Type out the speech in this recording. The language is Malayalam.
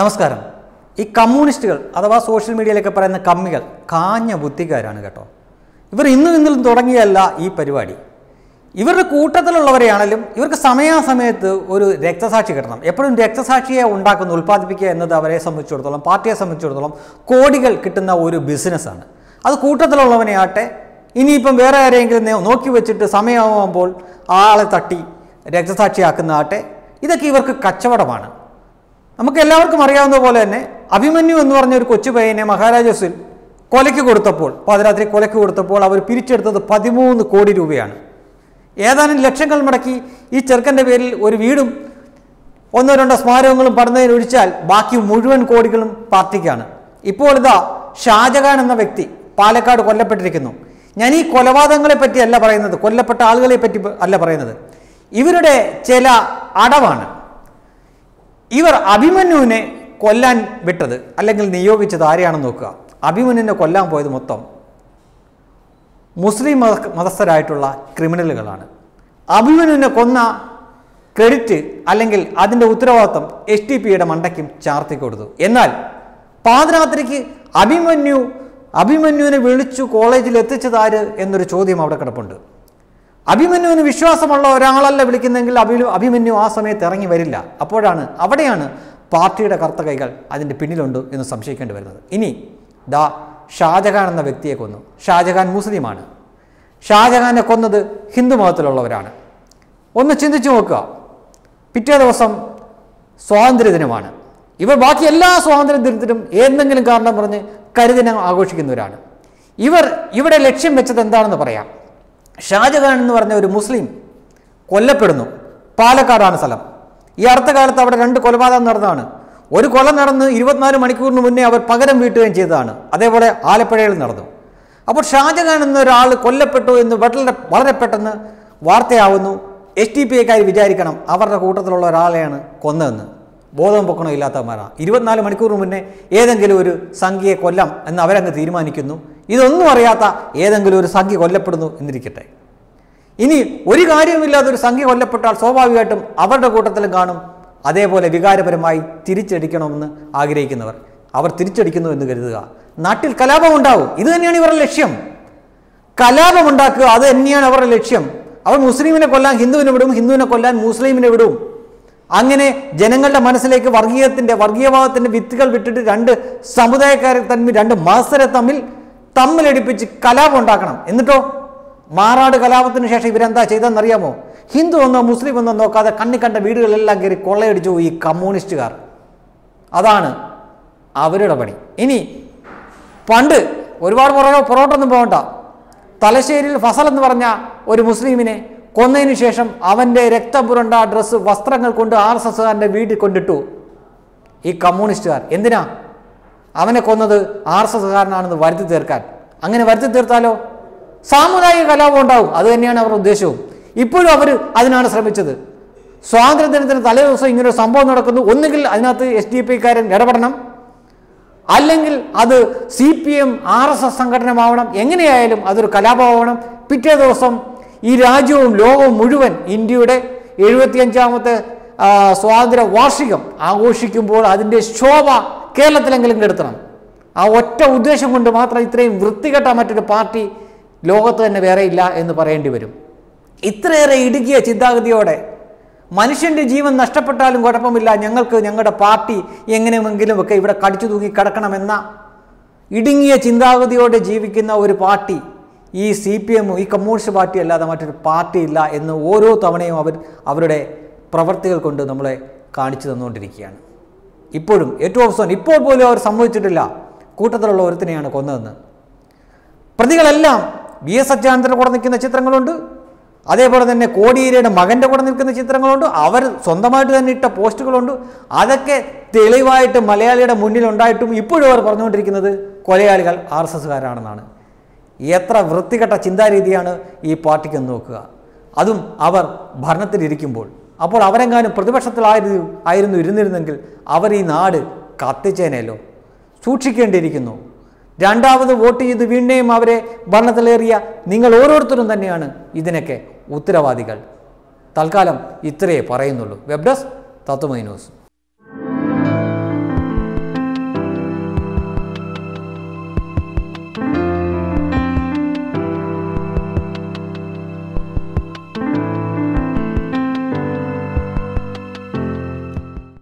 നമസ്കാരം ഈ കമ്മ്യൂണിസ്റ്റുകൾ അഥവാ സോഷ്യൽ മീഡിയയിലൊക്കെ പറയുന്ന കമ്മികൾ കാഞ്ഞ ബുദ്ധിക്കാരാണ് കേട്ടോ ഇവർ ഇന്നും ഇന്നും തുടങ്ങിയല്ല ഈ പരിപാടി ഇവരുടെ കൂട്ടത്തിലുള്ളവരെയാണെങ്കിലും ഇവർക്ക് സമയാസമയത്ത് ഒരു രക്തസാക്ഷി കിട്ടണം എപ്പോഴും രക്തസാക്ഷിയെ ഉണ്ടാക്കുന്ന ഉൽപ്പാദിപ്പിക്കുക എന്നത് അവരെ സംബന്ധിച്ചിടത്തോളം പാർട്ടിയെ സംബന്ധിച്ചിടത്തോളം കോടികൾ കിട്ടുന്ന ഒരു ബിസിനസ്സാണ് അത് കൂട്ടത്തിലുള്ളവനെ ആട്ടെ ഇനിയിപ്പം വേറെ ആരെങ്കിലും നോക്കി വെച്ചിട്ട് സമയമാകുമ്പോൾ ആളെ തട്ടി രക്തസാക്ഷിയാക്കുന്ന ആട്ടെ ഇതൊക്കെ ഇവർക്ക് കച്ചവടമാണ് നമുക്ക് എല്ലാവർക്കും അറിയാവുന്ന പോലെ തന്നെ അഭിമന്യു എന്ന് പറഞ്ഞ ഒരു കൊച്ചു പയ്യനെ മഹാരാജസിൽ കൊലയ്ക്ക് കൊടുത്തപ്പോൾ പാതിരാത്രി കൊലയ്ക്ക് കൊടുത്തപ്പോൾ അവർ പിരിച്ചെടുത്തത് പതിമൂന്ന് കോടി രൂപയാണ് ഏതാനും ലക്ഷങ്ങൾ മുടക്കി ഈ ചെറുക്കൻ്റെ പേരിൽ ഒരു വീടും ഒന്നോ രണ്ടോ സ്മാരകങ്ങളും പടുന്നതിനൊഴിച്ചാൽ ബാക്കി മുഴുവൻ കോടികളും പാർട്ടിക്കാണ് ഇപ്പോൾ ഇതാ ഷാജഹാൻ എന്ന വ്യക്തി പാലക്കാട് കൊല്ലപ്പെട്ടിരിക്കുന്നു ഞാൻ ഈ കൊലപാതകങ്ങളെ പറ്റിയല്ല പറയുന്നത് കൊല്ലപ്പെട്ട ആളുകളെ പറ്റി അല്ല പറയുന്നത് ഇവരുടെ ചില അടവാണ് ഇവർ അഭിമന്യുവിനെ കൊല്ലാൻ വിട്ടത് അല്ലെങ്കിൽ നിയോഗിച്ചത് ആരെയാണെന്ന് നോക്കുക അഭിമന്യുവിനെ കൊല്ലാൻ പോയത് മൊത്തം മുസ്ലിം മത മതസ്ഥരായിട്ടുള്ള ക്രിമിനലുകളാണ് അഭിമന്യുവിനെ കൊന്ന ക്രെഡിറ്റ് അല്ലെങ്കിൽ അതിൻ്റെ ഉത്തരവാദിത്വം എസ് ടി പിയുടെ മണ്ടയ്ക്കും ചാർത്തി കൊടുത്തു എന്നാൽ പാതിരാത്രിക്ക് അഭിമന്യു അഭിമന്യുവിനെ വിളിച്ചു കോളേജിൽ എത്തിച്ചതാര് എന്നൊരു ചോദ്യം അവിടെ കിടപ്പുണ്ട് അഭിമന്യുവിന് വിശ്വാസമുള്ള ഒരാളല്ല വിളിക്കുന്നെങ്കിൽ അഭി അഭിമന്യു ആ സമയത്ത് ഇറങ്ങി വരില്ല അപ്പോഴാണ് അവിടെയാണ് പാർട്ടിയുടെ കർത്തകൈകൾ അതിൻ്റെ പിന്നിലുണ്ട് എന്ന് സംശയിക്കേണ്ടി വരുന്നത് ഇനി ദാ ഷാജഹാൻ എന്ന വ്യക്തിയെ കൊന്നു ഷാജഹാൻ മുസ്ലിമാണ് ഷാജഹാനെ കൊന്നത് ഹിന്ദു മതത്തിലുള്ളവരാണ് ഒന്ന് ചിന്തിച്ചു നോക്കുക പിറ്റേ ദിവസം സ്വാതന്ത്ര്യദിനമാണ് ഇവർ ബാക്കി എല്ലാ സ്വാതന്ത്ര്യദിനത്തിലും ഏതെങ്കിലും കാരണം പറഞ്ഞ് കരുദിനം ആഘോഷിക്കുന്നവരാണ് ഇവർ ഇവിടെ ലക്ഷ്യം വെച്ചത് എന്താണെന്ന് പറയാം ഷാജഹാൻ എന്ന് പറഞ്ഞ ഒരു മുസ്ലിം കൊല്ലപ്പെടുന്നു പാലക്കാടാണ് സ്ഥലം ഈ അടുത്ത കാലത്ത് അവിടെ രണ്ട് കൊലപാതകം നടന്നതാണ് ഒരു കൊല നടന്ന് ഇരുപത്തിനാല് മണിക്കൂറിന് മുന്നേ അവർ പകരം വീട്ടുകയും ചെയ്തതാണ് അതേപോലെ ആലപ്പുഴയിൽ നടന്നു അപ്പോൾ ഷാജഹാൻ എന്നൊരാൾ കൊല്ലപ്പെട്ടു എന്ന് വളരെ വളരെ പെട്ടെന്ന് വാർത്തയാവുന്നു എസ് ടി പി എക്കാർ വിചാരിക്കണം അവരുടെ കൂട്ടത്തിലുള്ള ഒരാളെയാണ് കൊന്നതെന്ന് ബോധം പൊക്കണോ ഇല്ലാത്തവന്മാരാണ് ഇരുപത്തിനാല് മണിക്കൂർ മുന്നേ ഏതെങ്കിലും ഒരു സംഖ്യയെ കൊല്ലാം എന്ന് അവരങ്ങ് തീരുമാനിക്കുന്നു ഇതൊന്നും അറിയാത്ത ഏതെങ്കിലും ഒരു സംഖ്യ കൊല്ലപ്പെടുന്നു എന്നിരിക്കട്ടെ ഇനി ഒരു കാര്യവുമില്ലാതെ ഒരു സംഖ്യ കൊല്ലപ്പെട്ടാൽ സ്വാഭാവികമായിട്ടും അവരുടെ കൂട്ടത്തിലും കാണും അതേപോലെ വികാരപരമായി തിരിച്ചടിക്കണമെന്ന് ആഗ്രഹിക്കുന്നവർ അവർ തിരിച്ചടിക്കുന്നു എന്ന് കരുതുക നാട്ടിൽ കലാപം ഉണ്ടാവും ഇത് തന്നെയാണ് ഇവരുടെ ലക്ഷ്യം കലാപമുണ്ടാക്കുക അത് തന്നെയാണ് അവരുടെ ലക്ഷ്യം അവർ മുസ്ലിമിനെ കൊല്ലാൻ ഹിന്ദുവിനെ വിടും ഹിന്ദുവിനെ കൊല്ലാൻ മുസ്ലിമിനെ വിടും അങ്ങനെ ജനങ്ങളുടെ മനസ്സിലേക്ക് വർഗീയത്തിൻ്റെ വർഗീയവാദത്തിൻ്റെ വിത്തുകൾ വിട്ടിട്ട് രണ്ട് സമുദായക്കാരെ തമ്മിൽ രണ്ട് മാസരെ തമ്മിൽ തമ്മിലടിപ്പിച്ച് കലാപം ഉണ്ടാക്കണം എന്നിട്ടോ മാറാട് കലാപത്തിന് ശേഷം ഇവരെന്താ ചെയ്തതെന്നറിയാമോ ഹിന്ദു എന്നോ മുസ്ലിം എന്നോ നോക്കാതെ കണ്ണി കണ്ട വീടുകളിലെല്ലാം കയറി കൊള്ളയടിച്ചു പോയി ഈ കമ്മ്യൂണിസ്റ്റുകാർ അതാണ് അവരുടെ പണി ഇനി പണ്ട് ഒരുപാട് പുറകെ പുറകോട്ടൊന്നും പോകണ്ട തലശ്ശേരിയിൽ ഫസൽ എന്ന് പറഞ്ഞ ഒരു മുസ്ലിമിനെ കൊന്നതിന് ശേഷം അവൻ്റെ രക്തപുരണ്ട ഡ്രസ്സ് വസ്ത്രങ്ങൾ കൊണ്ട് ആർ എസ് എസ്സുകാരൻ്റെ വീട്ടിൽ കൊണ്ടിട്ടു ഈ കമ്മ്യൂണിസ്റ്റുകാർ എന്തിനാ അവനെ കൊന്നത് ആർ എസ് എസ്സുകാരനാണെന്ന് വരുത്തി തീർക്കാൻ അങ്ങനെ വരുത്തി തീർത്താലോ സാമുദായിക കലാപം ഉണ്ടാവും അത് തന്നെയാണ് അവരുടെ ഉദ്ദേശവും ഇപ്പോഴും അവർ അതിനാണ് ശ്രമിച്ചത് സ്വാതന്ത്ര്യദിനത്തിന് തലേ ദിവസം ഇങ്ങനൊരു സംഭവം നടക്കുന്നു ഒന്നുകിൽ അതിനകത്ത് എസ് ഡി കാരൻ ഇടപെടണം അല്ലെങ്കിൽ അത് C P M R S S സംഘടനമാവണം എങ്ങനെയായാലും അതൊരു കലാപമാവണം പിറ്റേ ദിവസം ഈ രാജ്യവും ലോകവും മുഴുവൻ ഇന്ത്യയുടെ എഴുപത്തിയഞ്ചാമത്തെ സ്വാതന്ത്ര്യ വാർഷികം ആഘോഷിക്കുമ്പോൾ അതിൻ്റെ ശോഭ കേരളത്തിലെങ്കിലും കെടുത്തണം ആ ഒറ്റ ഉദ്ദേശം കൊണ്ട് മാത്രം ഇത്രയും വൃത്തികെട്ട മറ്റൊരു പാർട്ടി ലോകത്ത് തന്നെ വേറെ ഇല്ല എന്ന് പറയേണ്ടി വരും ഇത്രയേറെ ഇടുകിയ ചിന്താഗതിയോടെ മനുഷ്യൻ്റെ ജീവൻ നഷ്ടപ്പെട്ടാലും കുഴപ്പമില്ല ഞങ്ങൾക്ക് ഞങ്ങളുടെ പാർട്ടി എങ്ങനെയെങ്കിലും ഒക്കെ ഇവിടെ കടിച്ചു തൂങ്ങി കിടക്കണമെന്ന ഇടുങ്ങിയ ചിന്താഗതിയോടെ ജീവിക്കുന്ന ഒരു പാർട്ടി ഈ സി പി എമ്മും ഈ കമ്മ്യൂണിസ്റ്റ് പാർട്ടി അല്ലാതെ മറ്റൊരു പാർട്ടി ഇല്ല എന്ന് ഓരോ തവണയും അവർ അവരുടെ പ്രവർത്തികൾ കൊണ്ട് നമ്മളെ കാണിച്ചു തന്നുകൊണ്ടിരിക്കുകയാണ് ഇപ്പോഴും ഏറ്റവും അവസാനം ഇപ്പോൾ പോലും അവർ സമ്മതിച്ചിട്ടില്ല കൂട്ടത്തിലുള്ള ഒരുത്തിനെയാണ് കൊന്നതെന്ന് പ്രതികളെല്ലാം വി എസ് അച്യുതാനന്ദൻ്റെ കൂടെ നിൽക്കുന്ന ചിത്രങ്ങളുണ്ട് അതേപോലെ തന്നെ കോടിയേരിയുടെ മകൻ്റെ കൂടെ നിൽക്കുന്ന ചിത്രങ്ങളുണ്ട് അവർ സ്വന്തമായിട്ട് തന്നെ ഇട്ട പോസ്റ്റുകളുണ്ട് അതൊക്കെ തെളിവായിട്ട് മലയാളിയുടെ മുന്നിലുണ്ടായിട്ടും ഇപ്പോഴും അവർ പറഞ്ഞുകൊണ്ടിരിക്കുന്നത് കൊലയാളികൾ ആർ എസ് എസ്സുകാരാണെന്നാണ് എത്ര വൃത്തികെട്ട ചിന്താരീതിയാണ് ഈ പാർട്ടിക്ക് നോക്കുക അതും അവർ ഭരണത്തിലിരിക്കുമ്പോൾ അപ്പോൾ അവരെങ്ങാനും പ്രതിപക്ഷത്തിലായിരുന്നു ആയിരുന്നു ഇരുന്നിരുന്നെങ്കിൽ അവർ ഈ നാട് കത്തിച്ചേനേലോ സൂക്ഷിക്കേണ്ടിയിരിക്കുന്നു രണ്ടാമത് വോട്ട് ചെയ്ത് വീണ്ടും അവരെ ഭരണത്തിലേറിയ നിങ്ങൾ ഓരോരുത്തരും തന്നെയാണ് ഇതിനൊക്കെ ഉത്തരവാദികൾ തൽക്കാലം ഇത്രയേ പറയുന്നുള്ളൂ വെബ് ഡെസ്ക് തത്വമൈ ന്യൂസ്